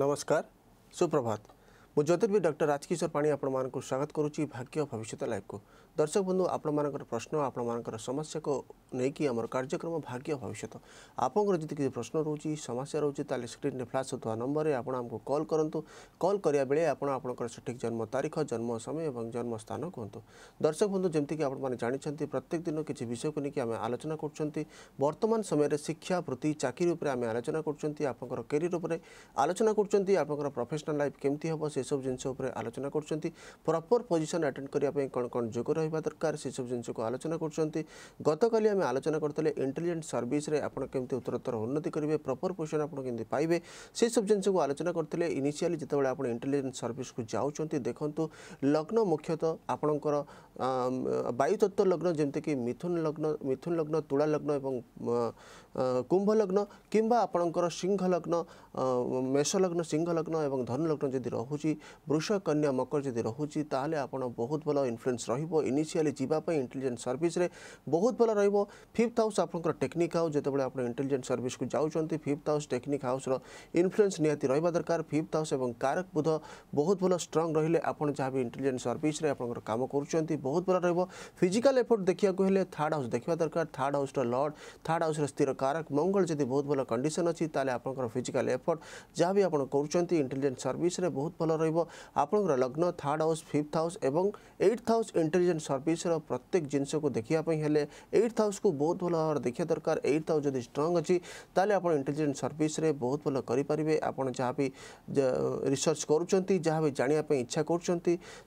नमस्कार सुप्रभात मु ज्योतिर्वी डॉक्टर राजकिशोर पाणी आपण मानक स्वागत करुच्ची भाग्य भविष्य लाइफ को দর্শক বন্ধু আপনার প্রশ্ন আপনার সমস্যাকে নেই আমার কার্যক্রম ভাগ্য ভবিষ্যৎ আপনার যদি কিছু প্রশ্ন রয়েছে সমস্যা রয়েছে তাহলে স্ক্রিনে ফ্লাশ হওয়া নম্বরে আপনার আমি কল করতু কল করা বেড়ে আপনার আপনার সঠিক জন্ম তারিখ জন্ম সময় এবং জন্মস্থান কুহতু দর্শক বন্ধু যেমিকি আপনার জাঁচান প্রত্যেক দিন কিছু বিষয়কে নিয়ে আমি আলোচনা করছেন বর্তমান সময়ের শিক্ষা প্রতি চাকরি উপরে আমি আলোচনা করছেন আপনার কেরিয়র উপরে আলোচনা করছেন আপনার প্রফেসনাল লাইফ কেমতি হব সেসব জিনিস উপরে আলোচনা করছেন প্রপর পজিশন আটেন্ড করা কোণ কোণ যোগ রয়েছে ରହିବା ଦରକାର ସେସବୁ ଜିନିଷକୁ ଆଲୋଚନା କରୁଛନ୍ତି ଗତକାଲି ଆମେ ଆଲୋଚନା କରିଥିଲେ ଇଣ୍ଟେଲିଜେଣ୍ଟ ସର୍ଭିସରେ ଆପଣ କେମିତି ଉତ୍ତରୋତ୍ତର ଉନ୍ନତି କରିବେ ପ୍ରପର ପୋଜିସନ୍ ଆପଣ କେମିତି ପାଇବେ ସେସବୁ ଜିନିଷକୁ ଆଲୋଚନା କରିଥିଲେ ଇନିସିଆଲି ଯେତେବେଳେ ଆପଣ ଇଣ୍ଟେଲିଜେଣ୍ଟ ସର୍ଭିସକୁ ଯାଉଛନ୍ତି ଦେଖନ୍ତୁ ଲଗ୍ନ ମୁଖ୍ୟତଃ ଆପଣଙ୍କର ବାୟୁତତ୍ତ୍ୱ ଲଗ୍ନ ଯେମିତିକି ମିଥୁନ ଲଗ୍ନ ମିଥୁନ ଲଗ୍ନ ତୁଳା ଲଗ୍ନ ଏବଂ କୁମ୍ଭ ଲଗ୍ନ କିମ୍ବା ଆପଣଙ୍କର ସିଂହ ଲଗ୍ନ ମେଷ ଲଗ୍ନ ସିଂହ ଲଗ୍ନ ଏବଂ ଧନୁ ଲଗ୍ନ ଯଦି ରହୁଛି ବୃଷ କନ୍ୟା ମକର ଯଦି ରହୁଛି ତାହେଲେ ଆପଣ ବହୁତ ଭଲ ଇନଫ୍ଲୁଏନ୍ସ ରହିବ ଇନିସିଆଲି ଯିବା ପାଇଁ ଇଣ୍ଟେଲିଜେନ୍ସ ସର୍ଭିସରେ ବହୁତ ଭଲ ରହିବ ଫିଫ୍ଥ ହାଉସ୍ ଆପଣଙ୍କର ଟେକ୍ନିକ୍ ହାଉସ୍ ଯେତେବେଳେ ଆପଣ ଇଣ୍ଟେଲିଜେନ୍ସ ସର୍ଭିସକୁ ଯାଉଛନ୍ତି ଫିଫ୍ଥ ହାଉସ୍ ଟେକ୍ନିକ୍ ହାଉସ୍ର ଇନଫ୍ଲୁଏନ୍ସ ନିହାତି ରହିବା ଦରକାର ଫିଫ୍ଥ ହାଉସ୍ ଏବଂ କାରକ ବୁଧ ବହୁତ ଭଲ ଷ୍ଟ୍ରଙ୍ଗ ରହିଲେ ଆପଣ ଯାହା ବି ଇଣ୍ଟେଲିଜେନ୍ସ ସର୍ଭିସରେ ଆପଣଙ୍କର କାମ କରୁଛନ୍ତି ବହୁତ ଭଲ ରହିବ ଫିଜିକାଲ ଏଫର୍ଟ ଦେଖିବାକୁ ହେଲେ ଥାର୍ଡ଼ ହାଉସ୍ ଦେଖିବା ଦରକାର ଥାର୍ଡ଼ ହାଉସ୍ର ଲର୍ଡ଼ ଥାର୍ଡ଼ ହାଉସ୍ର ସ୍ଥିର କାରକ ମଙ୍ଗଳ ଯଦି ବହୁତ ଭଲ କଣ୍ଡିସନ୍ ଅଛି ତାହେଲେ ଆପଣଙ୍କର ଫିଜିକାଲ ଏଫର୍ଟ ଯାହା ବି ଆପଣ କରୁଛନ୍ତି ଇଣ୍ଟେଲିଜେନ୍ସ ସର୍ଭିସରେ ବହୁତ ଭଲ ରହିବ ଆପଣଙ୍କର ଲଗ୍ନ ଥାର୍ଡ଼ ହାଉସ୍ ଫିଫ୍ଥ ହାଉସ୍ ଏବଂ eighth house intelligence and service प्रत्येक जिनस को देखापी हेल्ले एट हाउस को बहुत भल भाव देखा दरकार एट हाउस जब स्ट्रंग अच्छी तेल आप इंटेलीजेंट सर्विस बहुत भल करेंगे आप जहाँ भी रिसर्च कर जहाँ भी जानापी इच्छा कर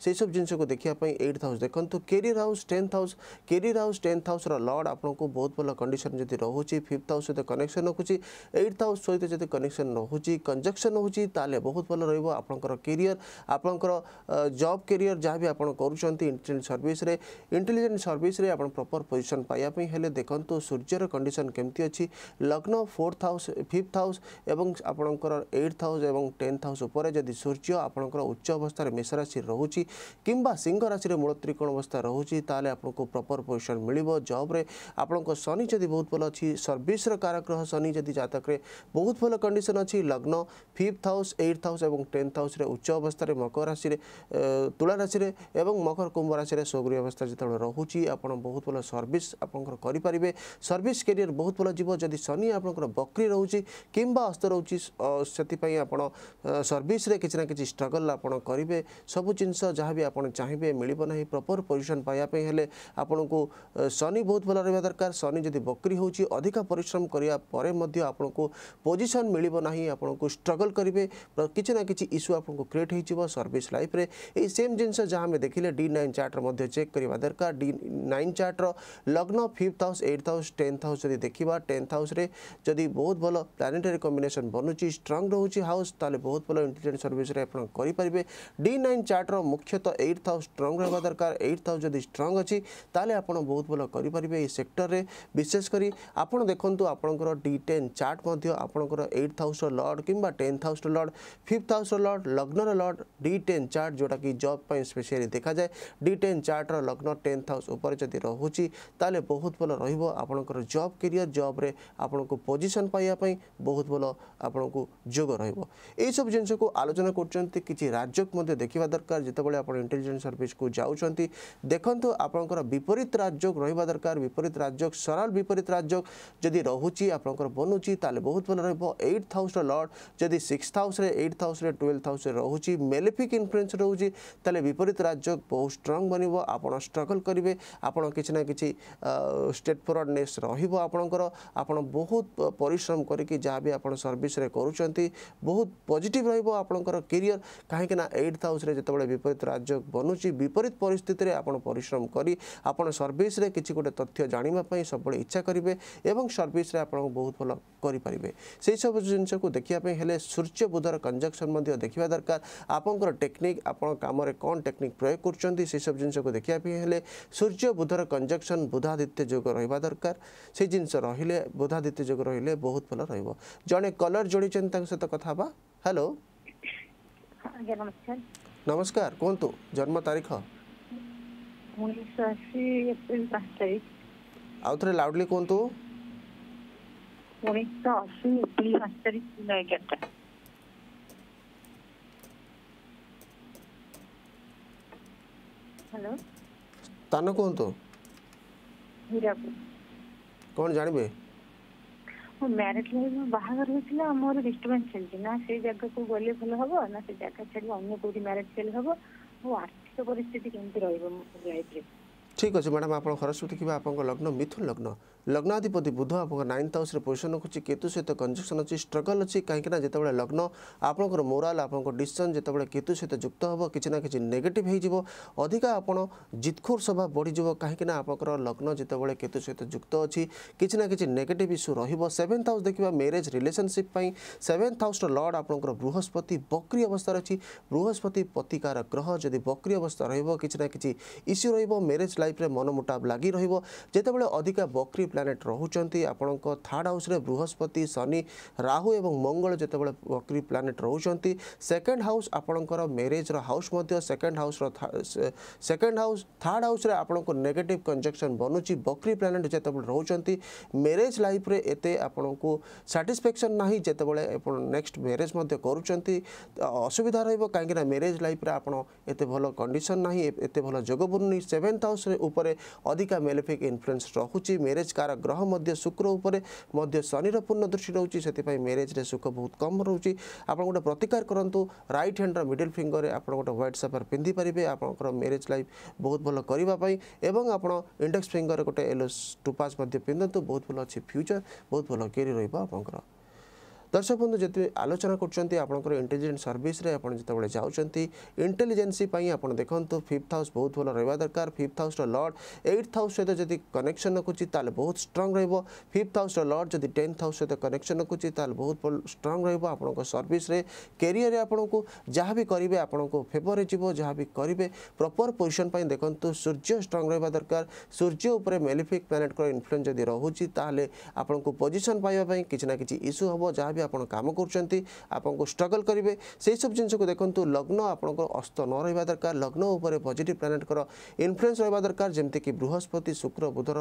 से सब जिन को देखापी एट हाउस देखते career house tenth house career house tenth house lord आपको बहुत भल कंडीशन जब रोचे फिफ्थ हाउस सहित कनेक्शन रखुच्छी एट्थ हाउस सहित जब कनेक्शन रोचे कंजक्शन होती बहुत भल रहा कैरियर आपंकर जब कैरियर जहाँ भी आप कर सर्विस ସର୍ଭିସରେ ଇଣ୍ଟେଲିଜେଣ୍ଟ ସର୍ଭିସରେ ଆପଣ ପ୍ରପର୍ ପୋଜିସନ୍ ପାଇବା ପାଇଁ ହେଲେ ଦେଖନ୍ତୁ ସୂର୍ଯ୍ୟର କଣ୍ଡିସନ୍ କେମିତି ଅଛି ଲଗ୍ନ ଫୋର୍ଥ ହାଉସ୍ ଫିଫ୍ଥ ହାଉସ୍ ଏବଂ ଆପଣଙ୍କର ଏଇଟ୍ ହାଉସ୍ ଏବଂ ଟେନ୍ଥ ହାଉସ୍ ଉପରେ ଯଦି ସୂର୍ଯ୍ୟ ଆପଣଙ୍କର ଉଚ୍ଚ ଅବସ୍ଥାରେ ମେଷରାଶି ରହୁଛି କିମ୍ବା ସିଂହ ରାଶିରେ ମୂଳତ୍ରିକୋଣ ଅବସ୍ଥା ରହୁଛି ତାହେଲେ ଆପଣଙ୍କୁ ପ୍ରପର୍ ପୋଜିସନ୍ ମିଳିବ ଜବ୍ରେ ଆପଣଙ୍କ ଶନି ଯଦି ବହୁତ ଭଲ ଅଛି ସର୍ଭିସର କାରଗ୍ରହ ଶନି ଯଦି ଜାତକରେ ବହୁତ ଭଲ କଣ୍ଡିସନ୍ ଅଛି ଲଗ୍ନ ଫିଫ୍ଥ ହାଉସ୍ ଏଇଟ୍ ହାଉସ୍ ଏବଂ ଟେନ୍ଥ ହାଉସ୍ରେ ଉଚ୍ଚ ଅବସ୍ଥାରେ ମକର ରାଶିରେ ତୁଳା ରାଶିରେ ଏବଂ ମକର କୁମ୍ଭ ରାଶିରେ ସୋଗୃହ ଚାକିରି ଅବସ୍ଥା ଯେତେବେଳେ ରହୁଛି ଆପଣ ବହୁତ ଭଲ ସର୍ଭିସ୍ ଆପଣଙ୍କର କରିପାରିବେ ସର୍ଭିସ୍ କ୍ୟାରିୟର୍ ବହୁତ ଭଲ ଯିବ ଯଦି ଶନି ଆପଣଙ୍କର ବକ୍ରି ରହୁଛି କିମ୍ବା ଅସ୍ତ ରହୁଛି ସେଥିପାଇଁ ଆପଣ ସର୍ଭିସ୍ରେ କିଛି ନା କିଛି ଷ୍ଟ୍ରଗଲ୍ ଆପଣ କରିବେ ସବୁ ଜିନିଷ ଯାହା ବି ଆପଣ ଚାହିଁବେ ମିଳିବ ନାହିଁ ପ୍ରପର୍ ପୋଜିସନ୍ ପାଇବା ପାଇଁ ହେଲେ ଆପଣଙ୍କୁ ଶନି ବହୁତ ଭଲ ରହିବା ଦରକାର ଶନି ଯଦି ବକ୍ରି ହେଉଛି ଅଧିକା ପରିଶ୍ରମ କରିବା ପରେ ମଧ୍ୟ ଆପଣଙ୍କୁ ପୋଜିସନ୍ ମିଳିବ ନାହିଁ ଆପଣଙ୍କୁ ଷ୍ଟ୍ରଗଲ୍ କରିବେ କିଛି ନା କିଛି ଇସ୍ୟୁ ଆପଣଙ୍କୁ କ୍ରିଏଟ୍ ହୋଇଯିବ ସର୍ଭିସ୍ ଲାଇଫ୍ରେ ଏଇ ସେମ୍ ଜିନିଷ ଯାହା ଆମେ ଦେଖିଲେ ଡି ନାଇନ୍ ଚାର୍ଟରେ ମଧ୍ୟ ଚେକ୍ चेक କରିବା ଦରକାର ନାଇନ୍ ଚାର୍ଟର ଲଗ୍ନ fifth house eight house tenth house ଯଦି ଦେଖିବା ଟେନ୍ଥ ହାଉସ୍ରେ ଯଦି ବହୁତ ଭଲ ପ୍ଲାନେଟାରୀ କମ୍ବିନେସନ୍ ବନୁଛି ଷ୍ଟ୍ରଙ୍ଗ ରହୁଛି ହାଉସ୍ ତାହେଲେ ବହୁତ ଭଲ ଇଣ୍ଟେଲିଜେଣ୍ଟ ସର୍ଭିସରେ ଆପଣ କରିପାରିବେ ଡି ନାଇନ୍ ଚାର୍ଟର ମୁଖ୍ୟତଃ ଏଇଟ୍ ହାଉସ୍ ଷ୍ଟ୍ରଙ୍ଗ ରହିବା ଦରକାର ଏଇଟ୍ ହାଉସ୍ ଯଦି ଷ୍ଟ୍ରଙ୍ଗ ଅଛି ତାହେଲେ ଆପଣ ବହୁତ ଭଲ କରିପାରିବେ ଏହି ସେକ୍ଟରରେ ବିଶେଷ କରି ଆପଣ ଦେଖନ୍ତୁ ଆପଣଙ୍କର ଡି ଟେନ୍ ଚାର୍ଟ ମଧ୍ୟ ଆପଣଙ୍କର ଏଇଟ୍ ହାଉସ୍ର ଲର୍ଡ଼ କିମ୍ବା ଟେନ୍ଥ ହାଉସ୍ର ଲର୍ଡ଼ ଫିଫ୍ଥ ହାଉସ୍ର ଲର୍ଡ଼ ଲଗ୍ନର ଲର୍ଡ଼ ଡି ଟେନ୍ ଚାର୍ଟ ଯେଉଁଟାକି ଜବ୍ ପାଇଁ ସ୍ପେସିଆଲି ଦେଖାଯାଏ ଡି ଟେନ୍ ଚାର୍ଟ ଅଠର ଲଗ୍ନ ଟେନ୍ ହାଉସ୍ ଉପରେ ଯଦି ରହୁଛି ତାହେଲେ ବହୁତ ଭଲ ରହିବ ଆପଣଙ୍କର ଜବ୍ କେରିୟର ଜବ୍ରେ ଆପଣଙ୍କୁ ପୋଜିସନ୍ ପାଇବା ପାଇଁ ବହୁତ ଭଲ ଆପଣଙ୍କୁ ଯୋଗ ରହିବ ଏହିସବୁ ଜିନିଷକୁ ଆଲୋଚନା କରୁଛନ୍ତି କିଛି ରାଜ୍ୟକୁ ମଧ୍ୟ ଦେଖିବା ଦରକାର ଯେତେବେଳେ ଆପଣ ଇଣ୍ଟେଲିଜେନ୍ସ ସର୍ଭିସକୁ ଯାଉଛନ୍ତି ଦେଖନ୍ତୁ ଆପଣଙ୍କର ବିପରୀତ ରାଜ୍ୟ ରହିବା ଦରକାର ବିପରୀତ ରାଜ୍ୟ ସରଳ ବିପରୀତ ରାଜ୍ୟ ଯଦି ରହୁଛି ଆପଣଙ୍କର ବନୁଛି ତାହେଲେ ବହୁତ ଭଲ ରହିବ ଏଇଟ୍ ହାଉସ୍ର ଲର୍ଡ଼ ଯଦି ସିକ୍ସଥ ହାଉସ୍ରେ ଏଇଟ୍ ହାଉସ୍ରେ ଟୁଏଲ୍ଥ ହାଉସ୍ରେ ରହୁଛି ମେଲିଫିକ୍ ଇନଫ୍ଲୁଏନ୍ସ ରହୁଛି ତାହେଲେ ବିପରୀତ ରାଜ୍ୟ ବହୁତ ଷ୍ଟ୍ରଙ୍ଗ ବନିବ ଆପଣ ଷ୍ଟ୍ରଗଲ୍ କରିବେ ଆପଣ କିଛି ନା କିଛି ଷ୍ଟେଟ୍ ଫରୱାର୍ଡ଼ନେସ୍ ରହିବ ଆପଣଙ୍କର ଆପଣ ବହୁତ ପରିଶ୍ରମ କରିକି ଯାହା ବି ଆପଣ ସର୍ଭିସରେ କରୁଛନ୍ତି ବହୁତ ପଜିଟିଭ୍ ରହିବ ଆପଣଙ୍କର କେରିୟର କାହିଁକି ନା ଏଇଟ୍ ହାଉସ୍ରେ ଯେତେବେଳେ ବିପରୀତ ରାଜ୍ୟ ବନୁଛି ବିପରୀତ ପରିସ୍ଥିତିରେ ଆପଣ ପରିଶ୍ରମ କରି ଆପଣ ସର୍ଭିସରେ କିଛି ଗୋଟେ ତଥ୍ୟ ଜାଣିବା ପାଇଁ ସବୁବେଳେ ଇଚ୍ଛା କରିବେ ଏବଂ ସର୍ଭିସରେ ଆପଣଙ୍କୁ ବହୁତ ଭଲ କରିପାରିବେ ସେହିସବୁ ଜିନିଷକୁ ଦେଖିବା ପାଇଁ ହେଲେ ସୂର୍ଯ୍ୟ ବୁଧର କଞ୍ଜକ୍ସନ୍ ମଧ୍ୟ ଦେଖିବା ଦରକାର ଆପଣଙ୍କର ଟେକ୍ନିକ୍ ଆପଣ କାମରେ କ'ଣ ଟେକ୍ନିକ୍ ପ୍ରୟୋଗ କରୁଛନ୍ତି ସେସବୁ ଜିନିଷକୁ ଦେଖିବା ବି ହେଲେ ସୂର୍ଯ୍ୟ ବୁଧର କଞ୍ଜକ୍ସନ୍ ବୁଧାଦିତ୍ୟ ଯୋଗ ରହିବା ଦରକାର ସେ ଜିନିଷ ରହିଲେ ବୁଧାଦିତ୍ୟ ଯୋଗ ରହିଲେ ବହୁତ ଭଲ ରହିବ ଜଣେ କଲର୍ ଯୋଡ଼ିଛନ୍ତି ତାଙ୍କ ସହିତ କଥା ହେବା ହ୍ୟାଲୋ ନମସ୍କାର କୁହନ୍ତୁ ଜନ୍ମ ତାରିଖ ଆଉ ଥରେ ଲାଉଡଲି କୁହନ୍ତୁ ଉଣେଇଶହ ଅଶୀ ଏପ୍ରିଲ ପାଞ୍ଚ ତାରିଖ ଦିନ ଏଗାରଟା ହ୍ୟାଲୋ ସ୍ଥାନ କୁହନ୍ତୁ କ'ଣ ଜାଣିବେ ମ୍ୟାରେଜ ଲାଇଫ ବାହାଘର ହୋଇଥିଲା ମୋର ଡିଷ୍ଟର୍ବାନ୍ସ ଚାଲିଛି ନା ସେଇ ଜାଗାକୁ ଗଲେ ଭଲ ହବ ନା ସେ ଜାଗା ଛାଡ଼ି ଅନ୍ୟ କୋଉଠି ମ୍ୟାରେଜ୍ କଲେ ହବ ଆଉ ଆର୍ଥିକ ପରିସ୍ଥିତି କେମିତି ରହିବ ମୋ ଲାଇଫରେ ଠିକ୍ ଅଛି ମ୍ୟାଡ଼ାମ୍ ଆପଣଙ୍କ ଖରସ୍ୱତୀ କିମ୍ବା ଆପଣଙ୍କ ଲଗ୍ନ ମିଥୁନ ଲଗ୍ନ লগ্নাধিপতি বুধ আপনার নাইন্থ হাউসে পজিশন রাখুছি কেতু সহ কনজকশন অনেক স্ট্রগল অনেক কিনা যেতবে লগ্ন আপনার মোরাল আপনার ডিসিশন যেতবে কেতু সহ যুক্ত হব কিছু না কিছু নেগেটিভ হয়ে যাব অধিকা আপনার জিতখোর স্বভাব বড়িযোগ কিনা আপনার লগ্ন যেতবে কেতু সহ যুক্ত অছি কিছু না কিছু নেগেটিভ ইস্যু রহব সেভেন্থ হাউস দেখবা ম্যারেজ রিলেসনশিপ সেভেন্থ হাউসর লর্ড আপনার বৃহস্পতি বক্রি অবস্থার অছি বৃহস্পতি পতিকার গ্রহ যদি বক্রি অবস্থা রহব কিছু না কিছু ইস্যু রহব ম্যারেজ লাইফে মনমুটাব লাগি রহব যেতবে অধিকা বক্রি ପ୍ଲାନେଟ୍ ରହୁଛନ୍ତି ଆପଣଙ୍କ ଥାର୍ଡ଼ ହାଉସ୍ରେ ବୃହସ୍ପତି ଶନି ରାହୁ ଏବଂ ମଙ୍ଗଳ ଯେତେବେଳେ ବକ୍ରି ପ୍ଲାନେଟ୍ ରହୁଛନ୍ତି ସେକେଣ୍ଡ ହାଉସ୍ ଆପଣଙ୍କର ମ୍ୟାରେଜ୍ର ହାଉସ୍ ମଧ୍ୟ ସେକେଣ୍ଡ ହାଉସ୍ର ସେକେଣ୍ଡ ହାଉସ୍ ଥାର୍ଡ଼ ହାଉସ୍ରେ ଆପଣଙ୍କ ନେଗେଟିଭ୍ କଞ୍ଜକ୍ସନ୍ ବନୁଛି ବକ୍ରି ପ୍ଲାନେଟ୍ ଯେତେବେଳେ ରହୁଛନ୍ତି ମ୍ୟାରେଜ୍ ଲାଇଫ୍ରେ ଏତେ ଆପଣଙ୍କୁ ସାଟିସ୍ଫ୍ୟାକ୍ସନ୍ ନାହିଁ ଯେତେବେଳେ ଆପଣ ନେକ୍ସଟ ମ୍ୟାରେଜ୍ ମଧ୍ୟ କରୁଛନ୍ତି ଅସୁବିଧା ରହିବ କାହିଁକିନା ମ୍ୟାରେଜ୍ ଲାଇଫ୍ରେ ଆପଣ ଏତେ ଭଲ କଣ୍ଡିସନ୍ ନାହିଁ ଏତେ ଭଲ ଯୋଗ ବନୁନି ସେଭେନ୍ଥ ହାଉସ୍ ଉପରେ ଅଧିକା ମେଲେଫିକ୍ ଇନଫ୍ଲୁଏନ୍ସ ରହୁଛି ମ୍ୟାରେଜ୍ ତା'ର ଗ୍ରହ ମଧ୍ୟ ଶୁକ୍ର ଉପରେ ମଧ୍ୟ ଶନିର ପୂର୍ଣ୍ଣ ଦୃଷ୍ଟି ରହୁଛି ସେଥିପାଇଁ ମ୍ୟାରେଜ୍ରେ ସୁଖ ବହୁତ କମ୍ ରହୁଛି ଆପଣ ଗୋଟେ ପ୍ରତିକାର କରନ୍ତୁ ରାଇଟ୍ ହ୍ୟାଣ୍ଡର ମିଡ଼ିଲ୍ ଫିଙ୍ଗର୍ରେ ଆପଣ ଗୋଟେ ହ୍ୱାଇଟ୍ ସେପର୍ ପିନ୍ଧିପାରିବେ ଆପଣଙ୍କର ମ୍ୟାରେଜ୍ ଲାଇଫ୍ ବହୁତ ଭଲ କରିବା ପାଇଁ ଏବଂ ଆପଣ ଇଣ୍ଡେକ୍ସ ଫିଙ୍ଗର୍ରେ ଗୋଟେ ଏଲୋ ଟୁପାସ୍ ମଧ୍ୟ ପିନ୍ଧନ୍ତୁ ବହୁତ ଭଲ ଅଛି ଫ୍ୟୁଚର୍ ବହୁତ ଭଲ କେରି ରହିବ ଆପଣଙ୍କର দর্শক বন্ধু যদি আলোচনা করছেন আপনার ইন্টেলিজেন্স সর্ভিসে আপনার যেতবে যাচ্ছেন ইন্টেলিজেন্সি আপনার দেখুন ফিফ্থ হাউস বহু ভাল রহবা দরকার ফিফ্থ হাউসর লর্ড এইট হাউস সহ যদি কনেকশন রকুচি তাহলে বহু স্ট্রং রহব ফিফ্থ হাউসর লর্ড যদি টেন্থ হাউস সহ কনেকশন রকুচি তাহলে বহু স্ট্রং রহব আপনার সর্ভিসে কেরিয়ারে আপনার যা বি করবে আপনার ফেভরে যাব যা বি করবে প্রপর পজিশন দেখুন সূর্য স্ট্রং রহবা দরকার সূর্য উপরে মেলিফিক প্লানেটর ইনফ্লুয়েন্স যদি রহুচি তাহলে আপনার পজিশন পাইবা কিছু না কিছু ইস্যু হব যা বি ଆପଣ କାମ କରୁଛନ୍ତି ଆପଣଙ୍କୁ ଷ୍ଟ୍ରଗଲ୍ କରିବେ ସେହିସବୁ ଜିନିଷକୁ ଦେଖନ୍ତୁ ଲଗ୍ନ ଆପଣଙ୍କର ଅସ୍ତ ନ ରହିବା ଦରକାର ଲଗ୍ନ ଉପରେ ପଜିଟିଭ୍ ପ୍ଲାନେଟ୍ଙ୍କର ଇନ୍ଫ୍ଲୁଏନ୍ସ ରହିବା ଦରକାର ଯେମିତିକି ବୃହସ୍ପତି ଶୁକ୍ର ବୁଧର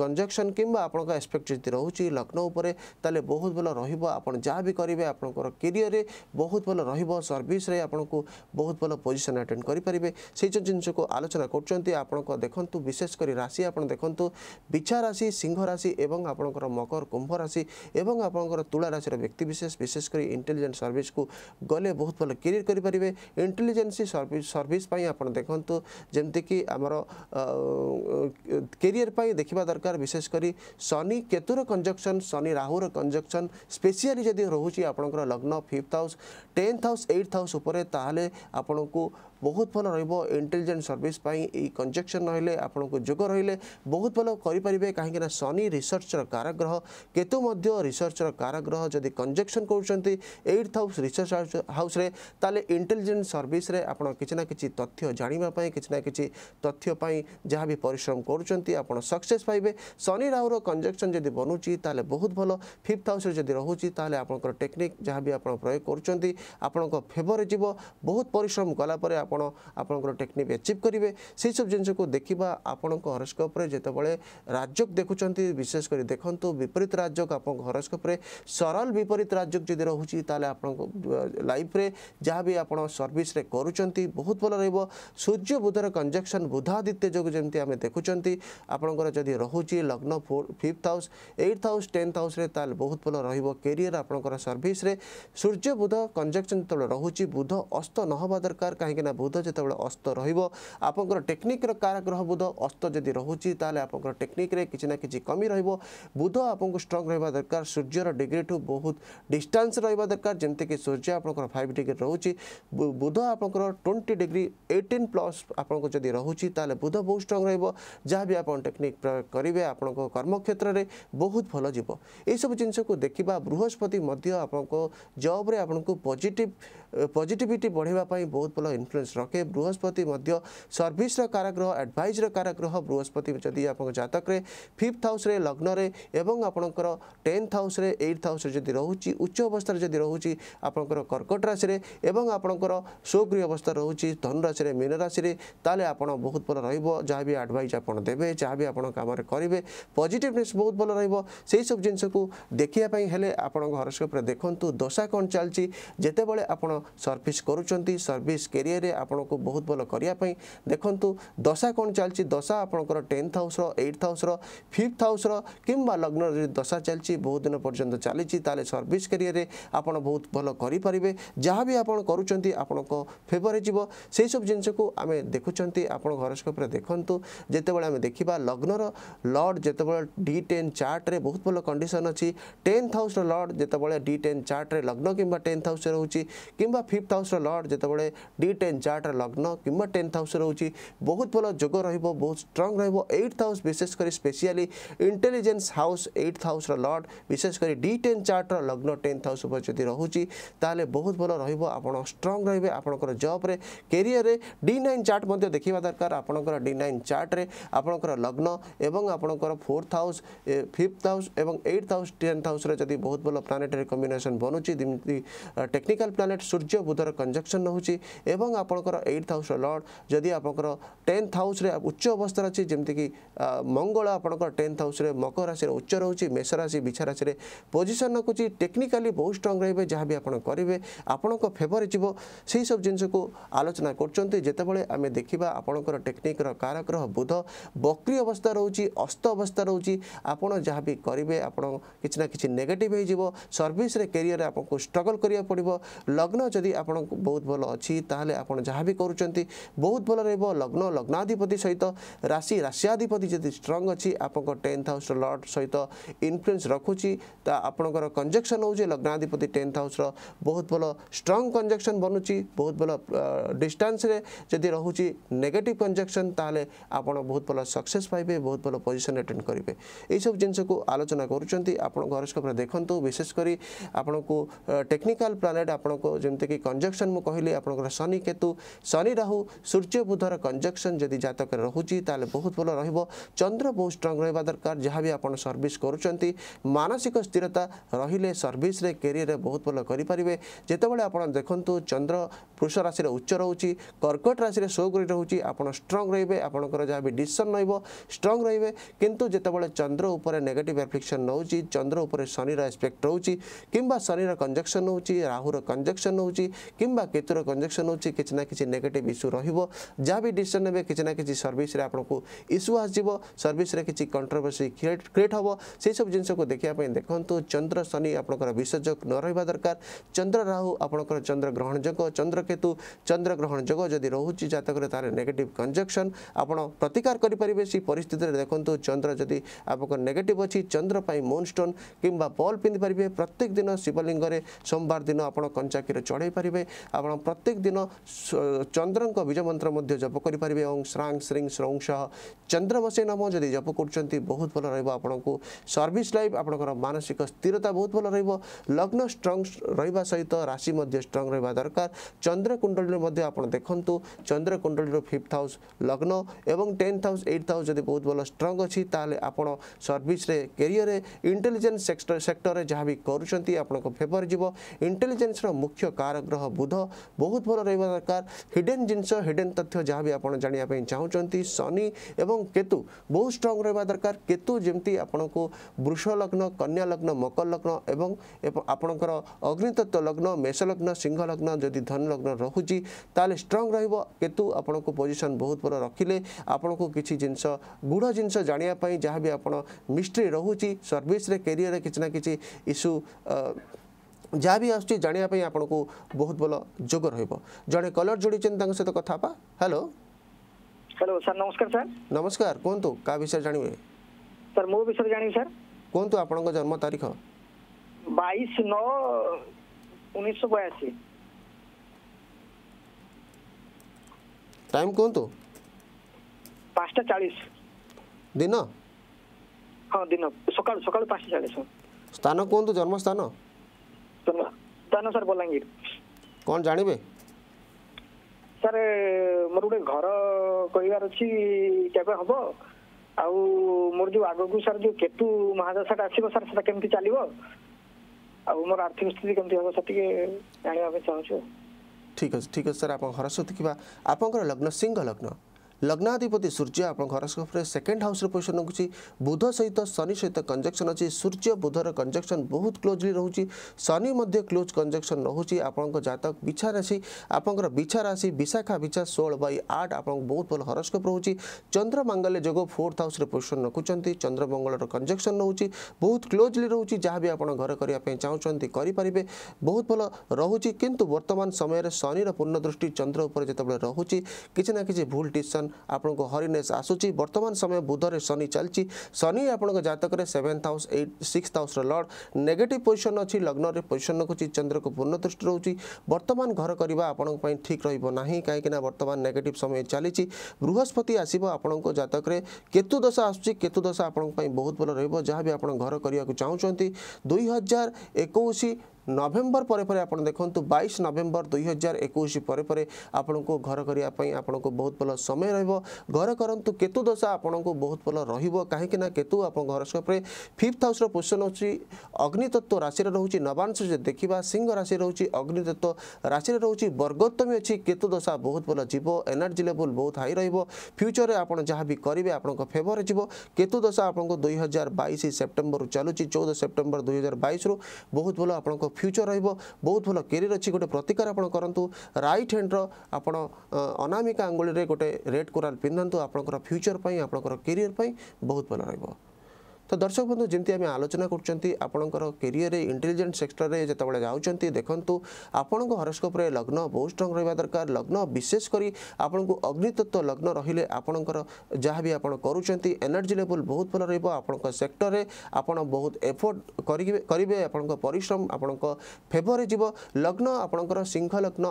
କଞ୍ଜକ୍ସନ୍ କିମ୍ବା ଆପଣଙ୍କ ଏକ୍ସପେକ୍ଟ ଯଦି ରହୁଛି ଲଗ୍ନ ଉପରେ ତାହେଲେ ବହୁତ ଭଲ ରହିବ ଆପଣ ଯାହା ବି କରିବେ ଆପଣଙ୍କର କେରିଅର୍ରେ ବହୁତ ଭଲ ରହିବ ସର୍ଭିସ୍ରେ ଆପଣଙ୍କୁ ବହୁତ ଭଲ ପୋଜିସନ୍ ଆଟେଣ୍ଡ କରିପାରିବେ ସେହି ଯେଉଁ ଜିନିଷକୁ ଆଲୋଚନା କରୁଛନ୍ତି ଆପଣଙ୍କ ଦେଖନ୍ତୁ ବିଶେଷ କରି ରାଶି ଆପଣ ଦେଖନ୍ତୁ ବିଛା ରାଶି ସିଂହ ରାଶି ଏବଂ ଆପଣଙ୍କର ମକର କୁମ୍ଭ ରାଶି ଏବଂ ଆପଣଙ୍କର ତୁଳା ରାଶିର व्यक्ति विशेष विशेषकर इंटेलीजेन्स सर्विस को गले बहुत भल कैरियर करें इंटेलीजेन्स सर्स आप देखते जमीक आमर कैरियर पर देखा दरकार विशेषकर शनि केतुर कंजक्शन शनि राहुल कंजक्शन स्पेसियाली रोचे रोचर लग्न fifth house tenth house eighth house उपलब्ध ବହୁତ ଭଲ ରହିବ ଇଣ୍ଟେଲିଜେଣ୍ଟ ସର୍ଭିସ୍ ପାଇଁ ଏଇ କଞ୍ଜେକ୍ସନ୍ ରହିଲେ ଆପଣଙ୍କୁ ଯୋଗ ରହିଲେ ବହୁତ ଭଲ କରିପାରିବେ କାହିଁକିନା ଶନି ରିସର୍ଚ୍ଚର କାରାଗ୍ରହ କେତୁ ମଧ୍ୟ ରିସର୍ଚ୍ଚର କାରାଗ୍ରହ ଯଦି କଞ୍ଜେକ୍ସନ୍ କରୁଛନ୍ତି ଏଇଟ୍ ହାଉସ୍ ରିସର୍ଚ୍ଚ ହାଉସ୍ରେ ତାହେଲେ ଇଣ୍ଟେଲିଜେଣ୍ଟ ସର୍ଭିସ୍ରେ ଆପଣ କିଛି ନା କିଛି ତଥ୍ୟ ଜାଣିବା ପାଇଁ କିଛି ନା କିଛି ତଥ୍ୟ ପାଇଁ ଯାହା ବି ପରିଶ୍ରମ କରୁଛନ୍ତି ଆପଣ ସକ୍ସେସ୍ ପାଇବେ ଶନି ରାହୁର କଞ୍ଜେକ୍ସନ୍ ଯଦି ବନୁଛି ତାହେଲେ ବହୁତ ଭଲ ଫିଫ୍ଥ ହାଉସ୍ରେ ଯଦି ରହୁଛି ତାହେଲେ ଆପଣଙ୍କର ଟେକ୍ନିକ୍ ଯାହା ବି ଆପଣ ପ୍ରୟୋଗ କରୁଛନ୍ତି ଆପଣଙ୍କ ଫେଭରରେ ଯିବ ବହୁତ ପରିଶ୍ରମ କଲାପରେ ଆପଣ ଆପଣଙ୍କର ଟେକ୍ନିକ୍ ଆଚିଭ୍ କରିବେ ସେହିସବୁ ଜିନିଷକୁ ଦେଖିବା ଆପଣଙ୍କ ହରସ୍କୋପ୍ରେ ଯେତେବେଳେ ରାଜ୍ୟକୁ ଦେଖୁଛନ୍ତି ବିଶେଷ କରି ଦେଖନ୍ତୁ ବିପରୀତ ରାଜ୍ୟକୁ ଆପଣଙ୍କ ହରସ୍କୋପ୍ରେ ସରଳ ବିପରୀତ ରାଜ୍ୟକୁ ଯଦି ରହୁଛି ତାହେଲେ ଆପଣଙ୍କ ଲାଇଫ୍ରେ ଯାହା ବି ଆପଣ ସର୍ଭିସରେ କରୁଛନ୍ତି ବହୁତ ଭଲ ରହିବ ସୂର୍ଯ୍ୟ ବୁଧର କଞ୍ଜକ୍ସନ୍ ବୁଧାଦିତ୍ୟ ଯୋଗୁଁ ଯେମିତି ଆମେ ଦେଖୁଛନ୍ତି ଆପଣଙ୍କର ଯଦି ରହୁଛି ଲଗ୍ନ fifth house eight house tenth ହାଉସ୍ରେ ତାହେଲେ ବହୁତ ଭଲ ରହିବ କେରିୟର ଆପଣଙ୍କର ସର୍ଭିସରେ ସୂର୍ଯ୍ୟ ବୁଧ କଞ୍ଜକ୍ସନ୍ ଯେତେବେଳେ ରହୁଛି ବୁଧ ଅସ୍ତ ନ ହେବା ଦରକାର କାହିଁକିନା ବୁଧ ଯେତେବେଳେ ଅସ୍ତ ରହିବ ଆପଣଙ୍କର ଟେକ୍ନିକ୍ର କାରଗ୍ରହ ବୁଧ ଅସ୍ତ ଯଦି ରହୁଛି ତାହେଲେ ଆପଣଙ୍କର ଟେକ୍ନିକ୍ରେ କିଛି ନା କିଛି କମି ରହିବ ବୁଧ ଆପଣଙ୍କୁ ଷ୍ଟ୍ରଙ୍ଗ୍ ରହିବା ଦରକାର ସୂର୍ଯ୍ୟର ଡିଗ୍ରୀଠୁ ବହୁତ ଡିଷ୍ଟାନ୍ସ ରହିବା ଦରକାର ଯେମିତିକି ସୂର୍ଯ୍ୟ ଆପଣଙ୍କର ଫାଇଭ୍ ଡିଗ୍ରୀ ରହୁଛି ବୁଧ ଆପଣଙ୍କର ଟ୍ୱେଣ୍ଟି ଡିଗ୍ରୀ ଏଇଟିନ୍ ପ୍ଲସ୍ ଆପଣଙ୍କୁ ଯଦି ରହୁଛି ତାହେଲେ ବୁଧ ବହୁତ ଷ୍ଟ୍ରଙ୍ଗ୍ ରହିବ ଯାହାବି ଆପଣ ଟେକ୍ନିକ୍ ପ୍ରୟୋଗ କରିବେ ଆପଣଙ୍କ କର୍ମକ୍ଷେତ୍ରରେ ବହୁତ ଭଲ ଯିବ ଏଇସବୁ ଜିନିଷକୁ ଦେଖିବା ବୃହସ୍ପତି ମଧ୍ୟ ଆପଣଙ୍କ ଜବ୍ରେ ଆପଣଙ୍କୁ ପଜିଟିଭ୍ পজিটিভিটি বঢ়াইবা বহুত ভাল ইনফ্লুয়েন্স রকে বৃহস্পতি সর্ভিসর কারাগ্রহ আডভাইজর কারাগ্রহ বৃহস্পতি যদি আপনার জাতকরে ফিফ্থ হাউসে লগ্নরে এবং আপনার টেন্থ হাউসে এইট হাউসে যদি রয়েছে উচ্চ অবস্থায় যদি রয়েছে আপনার কর্কট রাশি এবং আপনার স্বগৃহ অবস্থা রয়েছে ধনুরাশি মীন রাশি তাহলে আপনার বহুত ভাল রহব যা বি আডভাইজ আপনার দেবে যা বি আপনার কামরে করবে পজিটিভনেস বহুত ভাল রহব সেই সব জিনিসক দেখা হলে আপনার হরস্কোপে দেখুন দশা কম চালছি যেতবে আপনার ସର୍ଭିସ୍ କରୁଛନ୍ତି ସର୍ଭିସ୍ କେରିୟରରେ ଆପଣଙ୍କୁ ବହୁତ ଭଲ କରିବା ପାଇଁ ଦେଖନ୍ତୁ ଦଶା କ'ଣ ଚାଲିଛି ଦଶା ଆପଣଙ୍କର ଟେନ୍ଥ ହାଉସ୍ର ଏଇଟ୍ଥ ହାଉସ୍ର ଫିଫ୍ଥ ହାଉସ୍ର କିମ୍ବା ଲଗ୍ନର ଯଦି ଦଶା ଚାଲିଛି ବହୁତ ଦିନ ପର୍ଯ୍ୟନ୍ତ ଚାଲିଛି ତାହେଲେ ସର୍ଭିସ୍ କେରିୟରରେ ଆପଣ ବହୁତ ଭଲ କରିପାରିବେ ଯାହା ବି ଆପଣ କରୁଛନ୍ତି ଆପଣଙ୍କ ଫେଭରରେ ଯିବ ସେହିସବୁ ଜିନିଷକୁ ଆମେ ଦେଖୁଛନ୍ତି ଆପଣ ଘରସ୍କୋପରେ ଦେଖନ୍ତୁ ଯେତେବେଳେ ଆମେ ଦେଖିବା ଲଗ୍ନର ଲର୍ଡ଼ ଯେତେବେଳେ ଡି ଟେନ୍ ଚାର୍ଟରେ ବହୁତ ଭଲ କଣ୍ଡିସନ୍ ଅଛି ଟେନ୍ଥ ହାଉସ୍ର ଲର୍ଡ଼ ଯେତେବେଳେ ଡି ଟେନ୍ ଚାର୍ଟରେ ଲଗ୍ନ କିମ୍ବା ଟେନ୍ଥ ହାଉସ୍ରେ ରହୁଛି କିମ୍ବା किंवा फिफ्थ हाउस लर्ड जितेबाद डी टेन चार्टर लग्न किंवा टेन्थ हाउस रोचे बहुत भल जोग रोत स्ट्रंग रईट हाउस विशेषकर specially intelligence house eighth house lord विशेषकर डी टेन चार्टर लग्न टेन्थ हाउस जी रोचे तेल बहुत भल रंग रे आपर जब्रे कैरियर डी नाइन चार्ट देखा दरकार आप नाइन चार्ट्रे आपंकर लग्न एवं आपंकर fourth house fifth house eighth house tenth house बहुत भल प्लानेटरी कम्बेसन बनुच्छी टेक्निकाल प्लानेट सुट সূর্য বুধর কনজকশন রয়েছে এবং আপনার এইট হাউসর লর্ড যদি আপনার টেন্থ হাউসে উচ্চ অবস্থার অনেক যেমিকি মঙ্গল আপনার টেন্থ হাউসে মকর রাশি উচ্চ রয়েছে মেষ রাশি বিছা রাশি পজিশন রাখুছি টেকনিকালি বহু স্ট্রং রহবে যা বি আপনার করবে আপনার ফেভর যাব সেই সব জিনিসক আলোচনা করছেন যেতবে আমি দেখা আপনার টেকনিকর কারক গ্রহ বুধ বক্রি অবস্থা রয়েছে অস্ত অবস্থা রয়েছে আপনার যা বি করবে আপনার কিছু না কিছু নেগেটিভ হয়ে যাব সর্ভিসে কেরিয়ার আপনার স্ট্রগল করা পড়ব লগ্ন जदि आप बहुत भल अच्छी आप जहाँ भी करूँ बहुत भल रग्न लग्नाधिपति सहित राशि राशियाधिपति जब स्ट्रंग अच्छी आप टेन्थ हाउस लड सहित इनफ्लुएंस रखुच्छी कंजक्शन हो लग्नाधिपति टेन्थ हाउस बहुत भल स्ट्रंग कंजक्शन बनुच्च बहुत भल डिस्टास जदि रोच नेगेटिव कंजक्शन तेल आप बहुत भल सक्से पाइबे बहुत भल पोजिशन एटेड करेंगे ये सब जिनस को आलोचना करुँच आप देखूँ विशेषकर आपको टेक्निकाल प्लानेट आपको जो ଯେମିତିକି କଞ୍ଜକ୍ସନ୍ ମୁଁ କହିଲି ଆପଣଙ୍କର ଶନି କେତୁ ଶନି ରାହୁ ସୂର୍ଯ୍ୟ ବୁଧର କଞ୍ଜକ୍ସନ୍ ଯଦି ଜାତକରେ ରହୁଛି ତାହେଲେ ବହୁତ ଭଲ ରହିବ ଚନ୍ଦ୍ର ବହୁତ ଷ୍ଟ୍ରଙ୍ଗ୍ ରହିବା ଦରକାର ଯାହା ବି ଆପଣ ସର୍ଭିସ୍ କରୁଛନ୍ତି ମାନସିକ ସ୍ଥିରତା ରହିଲେ ସର୍ଭିସ୍ରେ କ୍ୟାରିୟର୍ରେ ବହୁତ ଭଲ କରିପାରିବେ ଯେତେବେଳେ ଆପଣ ଦେଖନ୍ତୁ ଚନ୍ଦ୍ର ପୁରୁଷ ରାଶିରେ ଉଚ୍ଚ ରହୁଛି କର୍କଟ ରାଶିରେ ଶୋ କରି ରହୁଛି ଆପଣ ଷ୍ଟ୍ରଙ୍ଗ୍ ରହିବେ ଆପଣଙ୍କର ଯାହା ବି ଡିସିସନ୍ ରହିବ ଷ୍ଟ୍ରଙ୍ଗ୍ ରହିବେ କିନ୍ତୁ ଯେତେବେଳେ ଚନ୍ଦ୍ର ଉପରେ ନେଗେଟିଭ୍ ଆପ୍ଲିକେସନ୍ ନେଉଛି ଚନ୍ଦ୍ର ଉପରେ ଶନିର ଏସ୍ପେକ୍ଟ ରହୁଛି କିମ୍ବା ଶନିର କଞ୍ଜକ୍ସନ୍ ହେଉଛି ରାହୁର କଞ୍ଜକ୍ସନ୍ हो के थोर कंजक्शन होना कि नेगेट इश्यू जहाँ भी डिशन ने कि ना कि सर्विस इश्यू आसो सर्विस किसी कंट्रोवर्सी क्रिएट हे से सब जिन देखापी देखो चंद्र शनि आपंकर विशेषज्ञ न रहा दरकार चंद्र राहु आप चंद्र ग्रहण जग केतु चंद्र ग्रहण जग जदि रोच जर तार नेगेट कंजक्शन आप प्रतिकार करेंगे सी पिस्थित देखते चंद्र जदि आप नेगेट अच्छी चंद्रपाई मोन स्टोन किंवा बल पिंधिपारे प्रत्येक दिन शिवलिंग में सोमवार दिन आप कंचाकी ଚଢ଼େଇ ପାରିବେ ଆପଣ ପ୍ରତ୍ୟେକ ଦିନ ଚନ୍ଦ୍ରଙ୍କ ବୀଜ ମନ୍ତ୍ର ମଧ୍ୟ ଜପ କରିପାରିବେ ଏବଂ ଶ୍ରାଂ ଶ୍ରୀଂ ଶ୍ରୌଂଶ ଚନ୍ଦ୍ରମସେ ନମ ଯଦି ଜପ କରୁଛନ୍ତି ବହୁତ ଭଲ ରହିବ ଆପଣଙ୍କୁ ସର୍ଭିସ୍ ଲାଇଫ୍ ଆପଣଙ୍କର ମାନସିକ ସ୍ଥିରତା ବହୁତ ଭଲ ରହିବ ଲଗ୍ନ ଷ୍ଟ୍ରଙ୍ଗ ରହିବା ସହିତ ରାଶି ମଧ୍ୟ ଷ୍ଟ୍ରଙ୍ଗ ରହିବା ଦରକାର ଚନ୍ଦ୍ରକୁଣ୍ଡଳୀରେ ମଧ୍ୟ ଆପଣ ଦେଖନ୍ତୁ ଚନ୍ଦ୍ରକୁଣ୍ଡଳୀର ଫିଫ୍ଥ ହାଉସ୍ ଲଗ୍ନ ଏବଂ ଟେନ୍ଥ ହାଉସ୍ ଏଇଟ୍ ହାଉସ୍ ଯଦି ବହୁତ ଭଲ ଷ୍ଟ୍ରଙ୍ଗ ଅଛି ତାହେଲେ ଆପଣ ସର୍ଭିସ୍ରେ କେରିୟରରେ ଇଣ୍ଟେଲିଜେନ୍ସ ସେକ୍ଟରରେ ଯାହା ବି କରୁଛନ୍ତି ଆପଣଙ୍କ ଫେଭର ଯିବ ଇଣ୍ଟେଲିଜେନ୍ସର ମୁଖ୍ୟ कार ग्रह बुध बहुत भर भल दरकार हिडेन जिनस हिडेन तथ्य जहाँ भी आप जाना चाहूँ शनि एवं केतु बहुत स्ट्रंग रहा दरकार केतु जमी आपण को वृषलग्न कन्यालग्न मकर लग्न आपणकर अग्नि तत्व लग्न मेषलग्न सिंहलग्न जदि धनलग्न रोचे तेल स्ट्रंग रेतु आपण को पोजिशन बहुत बड़ा रखिले आपण को किसी जिन गुढ़ जिनस जानापी जहाँ भी आप मिस्ट्री रोचे सर्विस कैरियर किसी ना कि इश्यू যা বি আসুচি জাঁয়া আপনার বহু ভাল যোগ রহব জনে কলর যোড়িছেন তাঁর সহ কথা হবা হ্যালো হ্যালো স্যার নমস্কার স্যার নমস্কার কুহতু কাহা বিষয়ে জাঁবে স্যার মো বিষয়ে জাঁবি স্যার কুহতু আপনার জন্ম তারিখ বাইশ ন বয়াশি টাইম কুহতু পাঁচটা চালিশ দিন হ্যাঁ দিন সকাল সকাল পাঁচটা চালিশ স্থান কুহতু জন্মস্থান ତାନସର ବଲାଙ୍ଗୀର କ'ଣ ଜାଣିବେ ସାର୍ ମୋର ଗୋଟେ ଘର କହିବାର ଅଛି କେବେ ହବ ଆଉ ମୋର ଯୋଉ ଆଗକୁ ସାର୍ ଯୋଉ କେତୁ ମହାଦଶାଟା ଆସିବ ସାର୍ ସେଟା କେମିତି ଚାଲିବ ଆଉ ମୋର ଆର୍ଥିକ ସ୍ଥିତି କେମିତି ହବ ସାର୍ ଟିକେ ଜାଣିବା ପାଇଁ ଚାହୁଁଛୁ ଠିକ୍ ଅଛି ଠିକ୍ ଅଛି ସାର୍ ଆପଣଙ୍କ ଘର ସହିତ କିମ୍ବା ଆପଣଙ୍କର ଲଗ୍ନ ସିଂହ ଲଗ୍ନ ଲଗ୍ନାଧିପତି ସୂର୍ଯ୍ୟ ଆପଣଙ୍କ ହରସ୍କୋପରେ ସେକେଣ୍ଡ ହାଉସ୍ରେ ପୋଜିସନ୍ ରଖୁଛି ବୁଧ ସହିତ ଶନି ସହିତ କଞ୍ଜକ୍ସନ୍ ଅଛି ସୂର୍ଯ୍ୟ ବୁଧର କଞ୍ଜକ୍ସନ୍ ବହୁତ କ୍ଲୋଜଲି ରହୁଛି ଶନି ମଧ୍ୟ କ୍ଲୋଜ୍ କଞ୍ଜକ୍ସନ୍ ରହୁଛି ଆପଣଙ୍କ ଜାତକ ବିଛା ରାଶି ଆପଣଙ୍କର ବିଛା ରାଶି ବିଶାଖା ବିଛା ଷୋହଳ ବାଇ ଆଠ ଆପଣଙ୍କ ବହୁତ ଭଲ ହରସ୍କୋପ୍ ରହୁଛି ଚନ୍ଦ୍ର ମାଙ୍ଗଲ୍ୟ ଯୋଗ ଫୋର୍ଥ ହାଉସ୍ରେ ପୋଜିସନ୍ ରଖୁଛନ୍ତି ଚନ୍ଦ୍ରମଙ୍ଗଳର କଞ୍ଜକ୍ସନ୍ ରହୁଛି ବହୁତ କ୍ଲୋଜଲି ରହୁଛି ଯାହା ବି ଆପଣ ଘର କରିବା ପାଇଁ ଚାହୁଁଛନ୍ତି କରିପାରିବେ ବହୁତ ଭଲ ରହୁଛି କିନ୍ତୁ ବର୍ତ୍ତମାନ ସମୟରେ ଶନିର ପୂର୍ଣ୍ଣ ଦୃଷ୍ଟି ଚନ୍ଦ୍ର ଉପରେ ଯେତେବେଳେ ରହୁଛି କିଛି ନା କିଛି ଭୁଲ ଡିସିସନ୍ আপনক হরিনেস আসুচি বর্তমান সময় বুধরে சனி চলচি சனி আপনক জাতকরে 7th হাউস 8th 6th হাউসর লর্ড নেগেটিভ পজিশন আছে লগ্নরে পজিশন আছে চন্দ্রক পূর্ণ দৃষ্টি রহুচি বর্তমান ঘর করিবা আপনক পই ঠিক রইবো নাহি কাইকিনা বর্তমান নেগেটিভ সময়ে চলিচি বৃহস্পতি আসিব আপনক জাতকরে কেতু দশা আসুচি কেতু দশা আপনক পই বহুত ভালো রইবো জহা বি আপন ঘর করিয়া কো চাওচন্তি 2021 ନଭେମ୍ବର ପରେ ପରେ ଆପଣ ଦେଖନ୍ତୁ ବାଇଶ ନଭେମ୍ବର ଦୁଇ ହଜାର ଏକୋଇଶ ପରେ ପରେ ଆପଣଙ୍କୁ ଘର କରିବା ପାଇଁ ଆପଣଙ୍କୁ ବହୁତ ଭଲ ସମୟ ରହିବ ଘର କରନ୍ତୁ କେତୁ ଦଶା ଆପଣଙ୍କୁ ବହୁତ ଭଲ ରହିବ କାହିଁକିନା କେତୁ ଆପଣଙ୍କ ହରସ୍କୋପରେ ଫିଫ୍ଥ ହାଉସ୍ର ପୋଜିସନ୍ ହେଉଛି ଅଗ୍ନିତତ୍ତ୍ୱ ରାଶିରେ ରହୁଛି ନବାଂଶ ଯଦି ଦେଖିବା ସିଂହ ରାଶି ରହୁଛି ଅଗ୍ନିତତ୍ତ୍ୱ ରାଶିରେ ରହୁଛି ବର୍ଗୋତ୍ତମୀ ଅଛି କେତୁ ଦଶା ବହୁତ ଭଲ ଯିବ ଏନର୍ଜି ଲେବୁଲ୍ ବହୁତ ହାଇ ରହିବ ଫ୍ୟୁଚରରେ ଆପଣ ଯାହା ବି କରିବେ ଆପଣଙ୍କ ଫେଭରରେ ଯିବ କେତୁ ଦଶା ଆପଣଙ୍କୁ ଦୁଇ ହଜାର ବାଇଶ ସେପ୍ଟେମ୍ବରରୁ ଚାଲୁଛି ଚଉଦ ସେପ୍ଟେମ୍ବର ଦୁଇ ହଜାର ବାଇଶରୁ ବହୁତ ଭଲ ଆପଣଙ୍କ ফ্ୟୁଚର୍ ରହିବ ବହୁତ ଭଲ କ୍ୟାରିୟର୍ ଅଛି ଗୋଟେ ପ୍ରତିକାର ଆପଣ କରନ୍ତୁ ରାଇଟ୍ ହ୍ୟାଣ୍ଡର ଆପଣ ଅନାମିକା ଆଙ୍ଗୁଳିରେ ଗୋଟେ ରେଡ୍ କୋରାଲ ପିନ୍ଧନ୍ତୁ ଆପଣଙ୍କର ଫ୍ୟୁଚର୍ ପାଇଁ ଆପଣଙ୍କର କ୍ୟାରିୟର୍ ପାଇଁ ବହୁତ ଭଲ ରହିବ তো দর্শক বন্ধু যেমি আমি আলোচনা করছেন আপনার কেরিয়র ইন্টেলিজেন্ট সেক্টরে যেতবে যাচ্ছেন দেখুন আপনার হরস্কোপে লগ্ন বহু স্ট্রং রহা দরকার লগ্ন বিশেষ করে আপনার অগ্নিতত্ত্ব লগ্ন রহলে আপনার যা বি আপনার করছেন এনর্জি লেভেল বহু ভালো রহব আপনার সেক্টরে আপনার বহু এফোর্ট করবে আপনার পরিশ্রম আপনার ফেভরে যাব লগ্ন আপনার সিংহ লগ্ন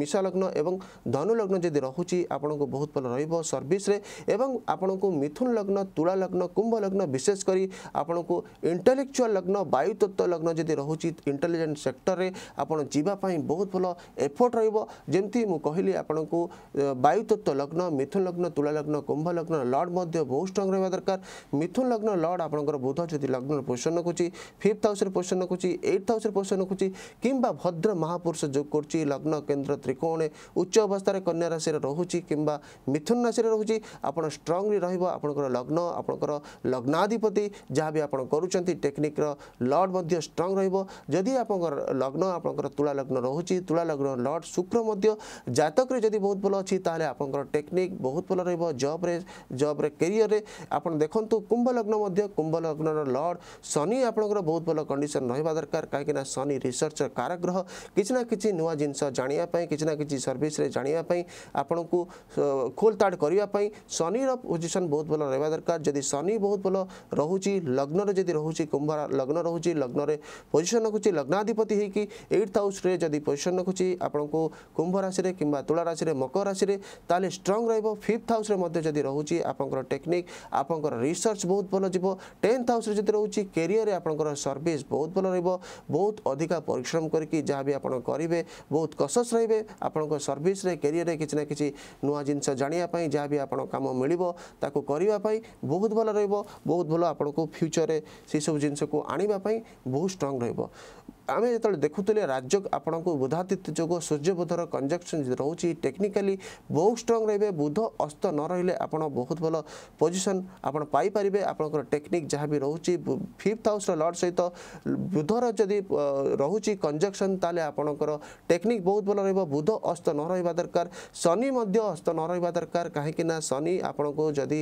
মিশা লগ্ন এবং ধনু লগ্ন যদি রহুচি আপনার বহু ভালো রহব সর্ভিসে এবং আপনার মিথুন লগ্ন তুলা লগ্ন কুম্ভ লগ্ন বিশেষ विशेष करी आपण को इंटेलेक्चुअल लग्न वायु तत्व लग्न जदि रोचे इंटेलिजेंट सेक्टर में आपड़ जावाई बहुत भल एफर्ट रमती मुझे आपण को वायु तत्व लग्न मिथुन लग्न तुला लग्न कुंभ लग्न लर्ड बहुत स्ट्रंग रहा दरकार मिथुन लग्न लर्ड आपंकर बुध जदि लग्न पोषण रखुच्छी फिफ्थ हाउस पोषण रखुच्छी एट्थ हाउस पोषण रखुच्छी कि भद्र महापुरुष যোগ করছি লগ্ন কেন্দ্র ত্রিকোণে উচ্চ অবস্থায় কন্যা রাশি রয়েছে কিংবা মিথুন রাশি রয়েছে আপনার স্ট্রংলি রহব আপনার লগ্ন আপনার লগ্নাধি प्रति जहाँ भी आपड़ कर टेक्निक्र लड स्ट्रंग रही आप लग्न आप तुलाग्न रोचे तुलाग्न लड शुक्र जतक बहुत भल अच्छी तेल आप टेक्निक बहुत भल रब जब्रे कैरियर आप देखते कुंभ लग्न कुंभ लग्न लड शनि आप बहुत भल कंडीशन रहा दरकार कहीं शनि रिसर्च काराग्रह किसी ना कि नुआ जिन जानापी कि किसी सर्विस जानापी आपण को खोलताड़ शनि पोजिशन बहुत भल रहा दरकार जदि शनि बहुत भल রহুচি লগ্নরে যদি রহুচি কুম্ভ লগ্ন রহুচি লগ্নরে পজিশন রখুচি লগ্নাধিপতি হয়েকি এইট হাউসে যদি পজিশন রখুচি আপনার কুম্ভ রাশি কিংবা তুলা রাশি মকর রাশি তাহলে স্ট্রং রহব ফিফ্থ হাউসে যদি রহুচি আপনার টেকনিক আপনার রিসর্চ বহুত ভাল যাব টেন্থ হাউসে যদি রয়েছে কেরিয়রে আপনার সর্ভিস বহুত ভাল রহব বহুত অধিকা পরিশ্রম করি যা বি আপনার করবে বহুত কসস রহবে আপনার সর্ভিসে কেরিয়রে কিছু না কিছু নূয়া জিনিস জাঁয়া যা বি আপনার কাম মিলব তাকে করা বহুত ভাল রহব বহুত ভাল ଭଲ ଆପଣଙ୍କୁ ଫ୍ୟୁଚରରେ ସେସବୁ ଜିନିଷକୁ ଆଣିବା ପାଇଁ ବହୁତ ଷ୍ଟ୍ରଙ୍ଗ ରହିବ ଆମେ ଯେତେବେଳେ ଦେଖୁଥିଲେ ରାଜ୍ୟ ଆପଣଙ୍କୁ ବୁଧାତୀତ ଯୋଗୁଁ ସୂର୍ଯ୍ୟବୁଧର କଞ୍ଜକ୍ସନ୍ ରହୁଛି ଟେକ୍ନିକାଲି ବହୁତ ଷ୍ଟ୍ରଙ୍ଗ ରହିବେ ବୁଧ ଅସ୍ତ ନ ରହିଲେ ଆପଣ ବହୁତ ଭଲ ପୋଜିସନ୍ ଆପଣ ପାଇପାରିବେ ଆପଣଙ୍କର ଟେକ୍ନିକ୍ ଯାହା ବି ରହୁଛି ଫିଫ୍ଥ ହାଉସ୍ର ଲର୍ଡ଼ ସହିତ ବୁଧର ଯଦି ରହୁଛି କଞ୍ଜକ୍ସନ୍ ତାହେଲେ ଆପଣଙ୍କର ଟେକ୍ନିକ୍ ବହୁତ ଭଲ ରହିବ ବୁଧ ଅସ୍ତ ନ ରହିବା ଦରକାର ଶନି ମଧ୍ୟ ଅସ୍ତ ନ ରହିବା ଦରକାର କାହିଁକିନା ଶନି ଆପଣଙ୍କୁ ଯଦି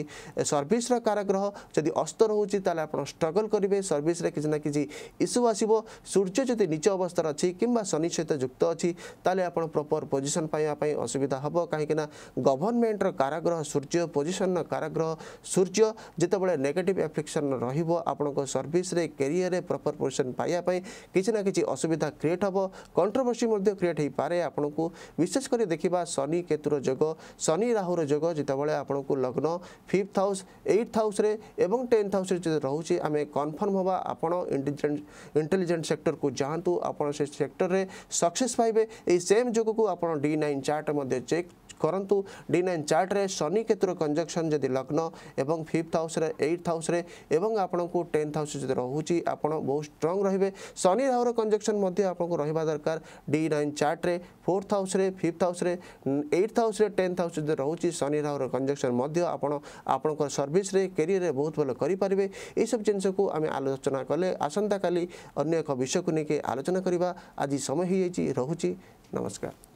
ସର୍ଭିସର କାରାଗ୍ରହ ଯଦି ଅସ୍ତ ରହୁଛି ତାହେଲେ ଆପଣ ଷ୍ଟ୍ରଗଲ୍ କରିବେ ସର୍ଭିସରେ କିଛି ନା କିଛି ଇସ୍ୟୁ ଆସିବ ସୂର୍ଯ୍ୟ যদি নিচ অবস্থার অছি কিংবা শনি সহ যুক্ত অনেক আপনার প্রপর পোজিশন পাইবা অসুবিধা হব কিনা গভর্নমেন্টর কারাগ্রহ সূর্য পোজিশন কারাগ্রহ সূর্য যেতবে নেগেটিভ এফেকশন রহব আপনার সর্ভিসে কেয়ারে প্রপর পোজিশন পাইবা কিছু না কিছু অসুবিধা ক্রিয়েট হব কন্ট্রোভর্সি ক্রিয়েট হয়ে পে আপনার বিশেষ করে দেখা শনি কেতুর যোগ শনি রাহুর যোগ যেতবে আপনার লগ্ন ফিফ্থ হাউস এইট হাউসে এবং টেন্থ হাউসে রয়েছে আমি কনফর্ম হওয়া আপনার ইন্টেলিজেন্ট সেক্টর কু যা ଚାହାନ୍ତୁ ଆପଣ ସେ ସେକ୍ଟରରେ ସକ୍ସେସ୍ ପାଇବେ ଏହି ସେମ୍ ଯୋଗକୁ ଆପଣ ଡି ନାଇନ୍ ଚାର୍ଟ ମଧ୍ୟ ଚେକ୍ କରନ୍ତୁ ଡି ନାଇନ୍ ଚାର୍ଟରେ ଶନି କେତୁର କଞ୍ଜକ୍ସନ୍ ଯଦି ଲଗ୍ନ ଏବଂ ଫିଫ୍ଥ ହାଉସ୍ରେ ଏଇଟ୍ ହାଉସ୍ରେ ଏବଂ ଆପଣଙ୍କୁ ଟେନ୍ଥ ହାଉସ୍ ଯଦି ରହୁଛି ଆପଣ ବହୁତ ଷ୍ଟ୍ରଙ୍ଗ ରହିବେ ଶନି ରାହୁର କଞ୍ଜକ୍ସନ୍ ମଧ୍ୟ ଆପଣଙ୍କୁ ରହିବା ଦରକାର ଡି ନାଇନ୍ ଚାର୍ଟରେ ଫୋର୍ଥ ହାଉସ୍ରେ ଫିଫ୍ଥ ହାଉସ୍ରେ ଏଇଟ୍ ହାଉସ୍ରେ ଟେନ୍ଥ ହାଉସ୍ ଯଦି ରହୁଛି ଶନି ରାହୁର କଞ୍ଜକ୍ସନ୍ ମଧ୍ୟ ଆପଣ ଆପଣଙ୍କର ସର୍ଭିସରେ କ୍ୟାରିୟରରେ ବହୁତ ଭଲ କରିପାରିବେ ଏସବୁ ଜିନିଷକୁ ଆମେ ଆଲୋଚନା କଲେ ଆସନ୍ତାକାଲି ଅନ୍ୟ ଏକ ବିଷୟକୁ ନେଇକି ଆଲୋଚନା କରିବା ଆଜି ସମୟ ହୋଇଯାଇଛି ରହୁଛି ନମସ୍କାର